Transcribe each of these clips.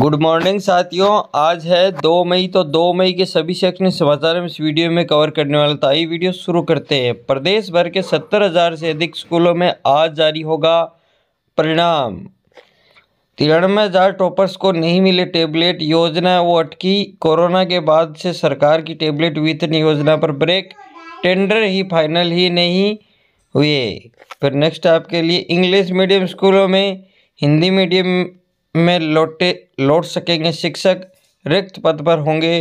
good morning साथियों आज है दो मई तो दो मई के सभी सेक्शन समाचार हम इस वीडियो में कवर करने वाला था आई वीडियो शुरू करते हैं प्रदेश भर के सत्तर हज़ार से अधिक स्कूलों में आज जारी होगा परिणाम तिरानवे हज़ार टॉपर्स को नहीं मिले टेबलेट योजना वो अटकी कोरोना के बाद से सरकार की टेबलेट वितरण योजना पर ब्रेक टेंडर ही फाइनल ही नहीं हुए फिर नेक्स्ट आपके लिए इंग्लिश मीडियम स्कूलों में हिंदी मीडियम में लौटे लौट सकेंगे शिक्षक रिक्त पद पर होंगे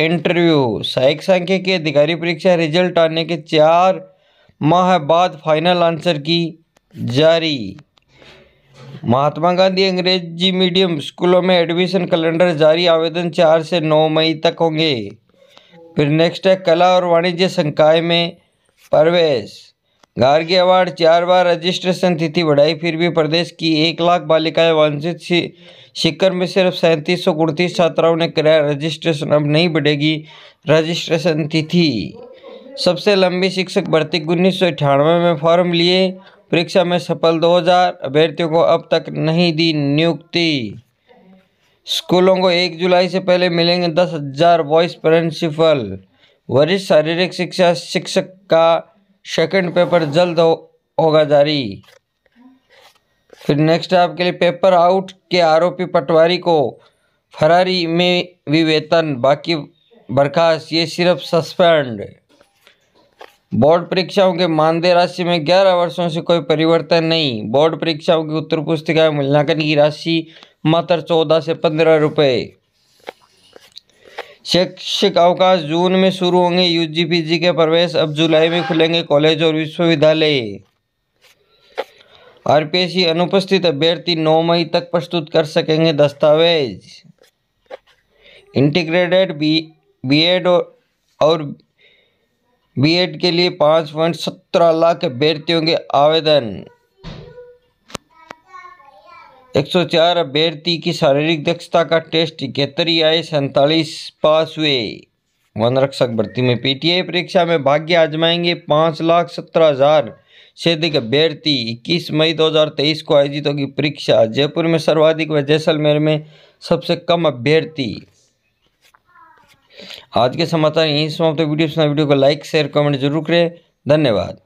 इंटरव्यू सहायक संख्या के अधिकारी परीक्षा रिजल्ट आने के चार माह बाद फाइनल आंसर की जारी महात्मा गांधी अंग्रेजी मीडियम स्कूलों में एडमिशन कैलेंडर जारी आवेदन चार से नौ मई तक होंगे फिर नेक्स्ट है कला और वाणिज्य संकाय में प्रवेश गार्गी अवार्ड चार बार रजिस्ट्रेशन तिथि बढ़ाई फिर भी प्रदेश की एक लाख बालिकाएं वांछित शिखर में सिर्फ सैंतीस सौ उड़तीस छात्राओं ने कराया रजिस्ट्रेशन अब नहीं बढ़ेगी रजिस्ट्रेशन तिथि सबसे लंबी शिक्षक भर्ती उन्नीस सौ अठानवे में फॉर्म लिए परीक्षा में सफल 2000 अभ्यर्थियों को अब तक नहीं दी नियुक्ति स्कूलों को एक जुलाई से पहले मिलेंगे दस हजार वॉइस प्रिंसिपल वरिष्ठ शारीरिक शिक्षा शिक्षक का सेकंड पेपर जल्द हो, होगा जारी फिर नेक्स्ट आपके लिए पेपर आउट के आरोपी पटवारी को फरारी में भी वेतन बाकी बर्खास्त ये सिर्फ सस्पेंड बोर्ड परीक्षाओं के मानदेय राशि में 11 वर्षों से कोई परिवर्तन नहीं बोर्ड परीक्षाओं की उत्तर पुस्तिका मूल्यांकन की राशि मात्र चौदह से पंद्रह रुपये शैक्षिक अवकाश जून में शुरू होंगे यूजी के प्रवेश अब जुलाई में खुलेंगे कॉलेज और विश्वविद्यालय आरपीएससी अनुपस्थित अभ्यर्थी 9 मई तक प्रस्तुत कर सकेंगे दस्तावेज इंटीग्रेटेड बी बीएड और बीएड के लिए पाँच पॉइंट सत्रह लाख अभ्यर्थियों के आवेदन 104 अभ्यर्थी की शारीरिक दक्षता का टेस्ट इकहत्तर आए सैंतालीस पास हुए वन रक्षक भर्ती में पीटीआई परीक्षा में भाग्य आजमाएंगे पाँच लाख सत्रह हजार से अधिक अभ्यर्थी इक्कीस मई 2023 को आयोजित होगी परीक्षा जयपुर में सर्वाधिक व जैसलमेर में सबसे कम अभ्यर्थी आज के समाचार यहीं समाप्त वीडियो वीडियो को लाइक शेयर कमेंट जरूर करें धन्यवाद